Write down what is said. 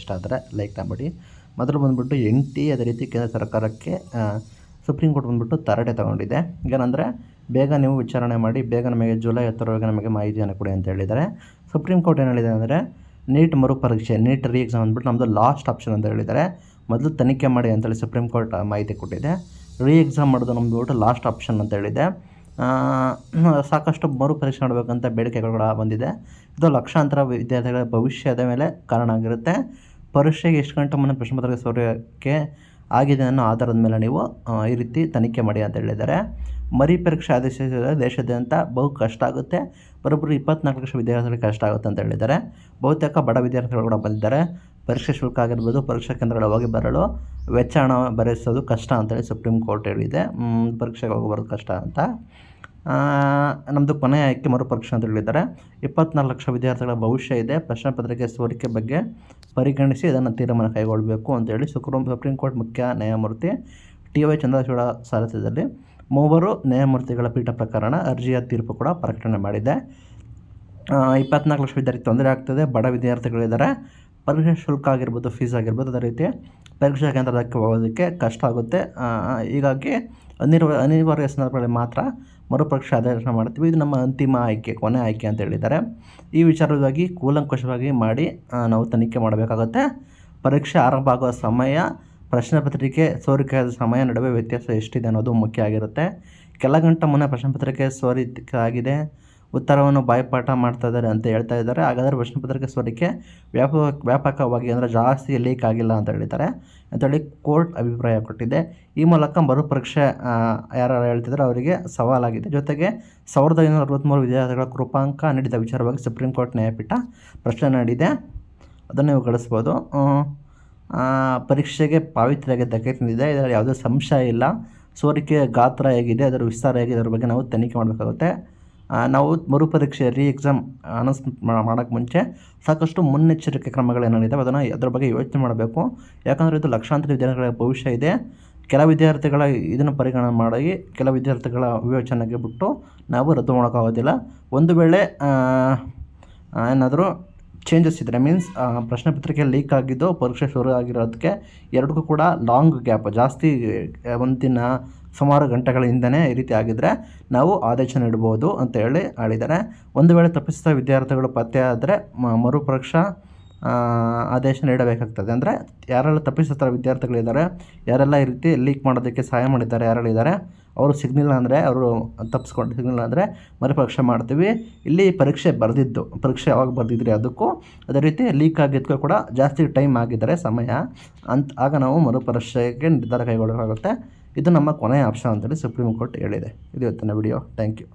ಇಷ್ಟ ಆದರೆ ಲೈಕ್ ಮಾಡಿ ಮೊದಲು ಬಂದುಬಿಟ್ಟು ಎನ್ ಟಿ ಅದೇ ರೀತಿ ಕೇಂದ್ರ ಸರ್ಕಾರಕ್ಕೆ ಸುಪ್ರೀಂ ಕೋರ್ಟ್ ಬಂದುಬಿಟ್ಟು ತರಡೆ ತೊಗೊಂಡಿದೆ ಏನಂದರೆ ಬೇಗ ನೀವು ವಿಚಾರಣೆ ಮಾಡಿ ಬೇಗ ನಮಗೆ ಜುಲೈ ಹತ್ತರವರೆಗೆ ನಮಗೆ ಮಾಹಿತಿಯನ್ನು ಕೊಡಿ ಅಂತ ಹೇಳಿದ್ದಾರೆ ಸುಪ್ರೀಂ ಕೋರ್ಟ್ ಏನು ಹೇಳಿದೆ ಅಂದರೆ ನೀಟ್ ಮರುಪರೀಕ್ಷೆ ನೀಟ್ ರೀ ಎಕ್ಸಾಮ್ ಅಂದ್ಬಿಟ್ಟು ನಮ್ಮದು ಲಾಸ್ಟ್ ಆಪ್ಷನ್ ಅಂತ ಹೇಳಿದ್ದಾರೆ ಮೊದಲು ತನಿಖೆ ಮಾಡಿ ಅಂತೇಳಿ ಸುಪ್ರೀಂ ಕೋರ್ಟ್ ಮಾಹಿತಿ ಕೊಟ್ಟಿದೆ ರೀ ಎಕ್ಸಾಮ್ ಮಾಡೋದು ನಮ್ಮದು ಲಾಸ್ಟ್ ಆಪ್ಷನ್ ಅಂತ ಹೇಳಿದೆ ಸಾಕಷ್ಟು ಮರು ಪರೀಕ್ಷೆ ಮಾಡಬೇಕಂತ ಬೇಡಿಕೆಗಳು ಕೂಡ ಬಂದಿದೆ ಇದು ಲಕ್ಷಾಂತರ ವಿದ್ಯಾರ್ಥಿಗಳ ಭವಿಷ್ಯದ ಮೇಲೆ ಕಾರಣ ಆಗಿರುತ್ತೆ ಪರೀಕ್ಷೆಗೆ ಎಷ್ಟು ಗಂಟೆ ಮನೆ ಪ್ರಶ್ನೆ ಪತ್ರಿಕೆ ಸೌರ್ಯಕ್ಕೆ ಆಗಿದೆ ಅನ್ನೋ ಆಧಾರದ ಮೇಲೆ ನೀವು ಈ ರೀತಿ ತನಿಖೆ ಮಾಡಿ ಅಂತ ಹೇಳಿದ್ದಾರೆ ಮರಿ ಪರೀಕ್ಷೆ ಆದೇಶಿಸಿದರೆ ದೇಶಾದ್ಯಂತ ಬಹು ಕಷ್ಟ ಆಗುತ್ತೆ ಬರೋಬ್ಬರು ಇಪ್ಪತ್ನಾಲ್ಕು ಲಕ್ಷ ವಿದ್ಯಾರ್ಥಿಗಳಿಗೆ ಕಷ್ಟ ಆಗುತ್ತೆ ಅಂತ ಹೇಳಿದ್ದಾರೆ ಬಹುತೇಕ ಬಡ ವಿದ್ಯಾರ್ಥಿಗಳು ಕೂಡ ಬಂದಿದ್ದಾರೆ ಪರೀಕ್ಷೆ ಶುಲ್ಕ ಆಗಿರ್ಬೋದು ಪರೀಕ್ಷಾ ಕೇಂದ್ರಗಳ ಹೋಗಿ ಬರಲು ವೆಚ್ಚ ಹಣ ಭರಿಸೋದು ಕಷ್ಟ ಅಂತೇಳಿ ಸುಪ್ರೀಂ ಕೋರ್ಟ್ ಹೇಳಿದೆ ಪರೀಕ್ಷೆಗೆ ಹೋಗಿ ಬರೋದು ಕಷ್ಟ ಅಂತ ನಮ್ಮದು ಕೊನೆಯ ಆಯ್ಕೆ ಮರುಪರೀಕ್ಷೆ ಅಂತ ಹೇಳಿದ್ದಾರೆ ಇಪ್ಪತ್ನಾಲ್ಕು ಲಕ್ಷ ವಿದ್ಯಾರ್ಥಿಗಳ ಭವಿಷ್ಯ ಇದೆ ಪ್ರಶ್ನೆ ಪತ್ರಿಕೆ ಸೋರಿಕೆ ಬಗ್ಗೆ ಪರಿಗಣಿಸಿ ಇದನ್ನು ತೀರ್ಮಾನ ಕೈಗೊಳ್ಳಬೇಕು ಅಂತೇಳಿ ಸುಕ್ರಮ ಸುಪ್ರೀಂ ಕೋರ್ಟ್ ಮುಖ್ಯ ನ್ಯಾಯಮೂರ್ತಿ ಟಿ ವೈ ಚಂದ್ರಚೂಡ ಸಾರಥ್ಯದಲ್ಲಿ ಮೂವರು ನ್ಯಾಯಮೂರ್ತಿಗಳ ಪೀಠ ಪ್ರಕರಣ ಅರ್ಜಿಯ ತೀರ್ಪು ಕೂಡ ಪ್ರಕಟಣೆ ಮಾಡಿದೆ ಇಪ್ಪತ್ನಾಲ್ಕು ಲಕ್ಷ ವಿದ್ಯಾರ್ಥಿ ತೊಂದರೆ ಆಗ್ತದೆ ಬಡ ವಿದ್ಯಾರ್ಥಿಗಳಿದ್ದಾರೆ ಪರೀಕ್ಷೆ ಶುಲ್ಕ ಆಗಿರ್ಬೋದು ಫೀಸ್ ಆಗಿರ್ಬೋದು ಅದೇ ರೀತಿ ಪರೀಕ್ಷಾ ಕೇಂದ್ರಕ್ಕೆ ಹೋಗೋದಕ್ಕೆ ಕಷ್ಟ ಆಗುತ್ತೆ ಹೀಗಾಗಿ ಅನಿರ್ವ ಅನಿವಾರ್ಯ ಸಂದರ್ಭಗಳಲ್ಲಿ ಮಾತ್ರ ಮರುಪರೀಕ್ಷೆ ಅಧ್ಯಕ್ಷ ಮಾಡ್ತೀವಿ ಇದು ನಮ್ಮ ಅಂತಿಮ ಆಯ್ಕೆ ಕೊನೆ ಆಯ್ಕೆ ಅಂತ ಹೇಳಿದ್ದಾರೆ ಈ ವಿಚಾರವಾಗಿ ಕೂಲಂಕುಷವಾಗಿ ಮಾಡಿ ನಾವು ತನಿಖೆ ಮಾಡಬೇಕಾಗುತ್ತೆ ಪರೀಕ್ಷೆ ಆರಂಭ ಆಗುವ ಸಮಯ ಪ್ರಶ್ನೆ ಪತ್ರಿಕೆ ಸೋರಿಕೆಯಾದ ಸಮಯ ನಡುವೆ ವ್ಯತ್ಯಾಸ ಎಷ್ಟಿದೆ ಅನ್ನೋದು ಮುಖ್ಯ ಆಗಿರುತ್ತೆ ಕೆಲ ಗಂಟೆ ಮುನ್ನ ಪ್ರಶ್ನೆ ಪತ್ರಿಕೆ ಸೋರಿಕೆ ಆಗಿದೆ ಉತ್ತರವನ್ನು ಬಾಯ್ಪಾಠ ಮಾಡ್ತಾ ಇದ್ದಾರೆ ಅಂತ ಹೇಳ್ತಾ ಇದ್ದಾರೆ ಹಾಗಾದರೆ ಪ್ರಶ್ನೆ ಪತ್ರಿಕೆ ಸೋರಿಕೆ ವ್ಯಾಪಕ ವ್ಯಾಪಕವಾಗಿ ಅಂದರೆ ಜಾಸ್ತಿ ಲೀಕ್ ಆಗಿಲ್ಲ ಅಂತ ಹೇಳಿದ್ದಾರೆ ಅಂತೇಳಿ ಕೋರ್ಟ್ ಅಭಿಪ್ರಾಯ ಕೊಟ್ಟಿದೆ ಈ ಮೂಲಕ ಮರುಪರೀಕ್ಷೆ ಯಾರು ಹೇಳ್ತಿದ್ರು ಅವರಿಗೆ ಸವಾಲಾಗಿದೆ ಜೊತೆಗೆ ಸಾವಿರದ ಐನೂರ ಅರವತ್ತ್ಮೂರು ವಿದ್ಯಾರ್ಥಿಗಳ ಕೃಪಾಂಕ ನೀಡಿದ ವಿಚಾರವಾಗಿ ಸುಪ್ರೀಂ ಕೋರ್ಟ್ ನ್ಯಾಯಪೀಠ ಪ್ರಶ್ನೆ ನಡೆದಿದೆ ಅದನ್ನು ನೀವು ಗಳಿಸ್ಬೋದು ಪರೀಕ್ಷೆಗೆ ಪಾವಿತ್ರ್ಯಾಗೆ ಧಕ್ಕೆ ತಿಂದಿದೆ ಇದರಲ್ಲಿ ಯಾವುದೇ ಸಂಶಯ ಇಲ್ಲ ಸೋರಿಕೆ ಗಾತ್ರ ಹೇಗಿದೆ ಅದರ ವಿಸ್ತಾರ ಹೇಗಿದೆ ಅದರ ಬಗ್ಗೆ ನಾವು ತನಿಖೆ ಮಾಡಬೇಕಾಗುತ್ತೆ ನಾವು ಮರುಪರೀಕ್ಷೆಯಲ್ಲಿ ರೀ ಎಕ್ಸಾಮ್ ಅನೌನ್ಸ್ ಮಾಡೋಕ್ಕೆ ಮುಂಚೆ ಸಾಕಷ್ಟು ಮುನ್ನೆಚ್ಚರಿಕೆ ಕ್ರಮಗಳೇನಾಗಿದ್ದಾವೆ ಅದನ್ನು ಅದರ ಬಗ್ಗೆ ಯೋಚನೆ ಮಾಡಬೇಕು ಯಾಕಂದರೆ ಇದು ಲಕ್ಷಾಂತರ ವಿದ್ಯಾರ್ಥಿಗಳ ಭವಿಷ್ಯ ಇದೆ ಕೆಲ ವಿದ್ಯಾರ್ಥಿಗಳ ಇದನ್ನು ಪರಿಗಣನೆ ಮಾಡಿ ಕೆಲ ವಿದ್ಯಾರ್ಥಿಗಳ ವಿವೇಚನೆಗೆ ಬಿಟ್ಟು ನಾವು ರದ್ದು ಮಾಡೋಕ್ಕಾಗೋದಿಲ್ಲ ಒಂದು ವೇಳೆ ಏನಾದರೂ ಚೇಂಜಸ್ ಇದ್ದರೆ ಮೀನ್ಸ್ ಪ್ರಶ್ನೆ ಪತ್ರಿಕೆ ಲೀಕ್ ಆಗಿದ್ದು ಪರೀಕ್ಷೆ ಶುರು ಆಗಿರೋದಕ್ಕೆ ಎರಡಕ್ಕೂ ಕೂಡ ಲಾಂಗ್ ಗ್ಯಾಪ್ ಜಾಸ್ತಿ ಒಂದು ದಿನ ಸುಮಾರು ಗಂಟೆಗಳ ಹಿಂದೆಯೇ ಈ ರೀತಿ ಆಗಿದ್ದರೆ ನಾವು ಆದೇಶ ನೀಡಬಹುದು ಅಂತ ಹೇಳಿ ಹೇಳಿದ್ದಾರೆ ಒಂದು ವೇಳೆ ತಪ್ಪಿಸಿದ ವಿದ್ಯಾರ್ಥಿಗಳು ಪತ್ತೆ ಆದರೆ ಮರುಪರೀಕ್ಷಾ ಆದೇಶ ನೀಡಬೇಕಾಗ್ತದೆ ಅಂದರೆ ಯಾರೆಲ್ಲ ತಪ್ಪಿಸ್ತಾರೆ ವಿದ್ಯಾರ್ಥಿಗಳಿದ್ದಾರೆ ಯಾರೆಲ್ಲ ಈ ರೀತಿ ಲೀಕ್ ಮಾಡೋದಕ್ಕೆ ಸಹಾಯ ಮಾಡಿದ್ದಾರೆ ಯಾರೆಲ್ಲಿದ್ದಾರೆ ಅವರು ಸಿಗ್ನಿಲ್ಲ ಅಂದರೆ ಅವರು ತಪ್ಪಿಸ್ಕೊಂಡು ಸಿಗ್ನಿಲ್ಲ ಅಂದರೆ ಮರುಪರೀಕ್ಷೆ ಮಾಡ್ತೀವಿ ಇಲ್ಲಿ ಪರೀಕ್ಷೆ ಬರೆದಿದ್ದು ಪರೀಕ್ಷೆ ಯಾವಾಗ ಬರೆದಿದ್ರಿ ಅದಕ್ಕೂ ಅದೇ ರೀತಿ ಲೀಕ್ ಆಗಿದ್ದಕ್ಕೂ ಕೂಡ ಜಾಸ್ತಿ ಟೈಮ್ ಆಗಿದ್ದಾರೆ ಸಮಯ ಅಂತ ಆಗ ನಾವು ಮರುಪರೀಕ್ಷೆಗೆ ನಿರ್ಧಾರ ಕೈಗೊಳ್ಳಬೇಕಾಗುತ್ತೆ ಇದು ನಮ್ಮ ಕೊನೆಯ ಆಪ್ಷನ್ ಅಂತೇಳಿ ಸುಪ್ರೀಂ ಕೋರ್ಟ್ ಹೇಳಿದೆ ಇದು ಇವತ್ತಿನ ವಿಡಿಯೋ ಥ್ಯಾಂಕ್ ಯು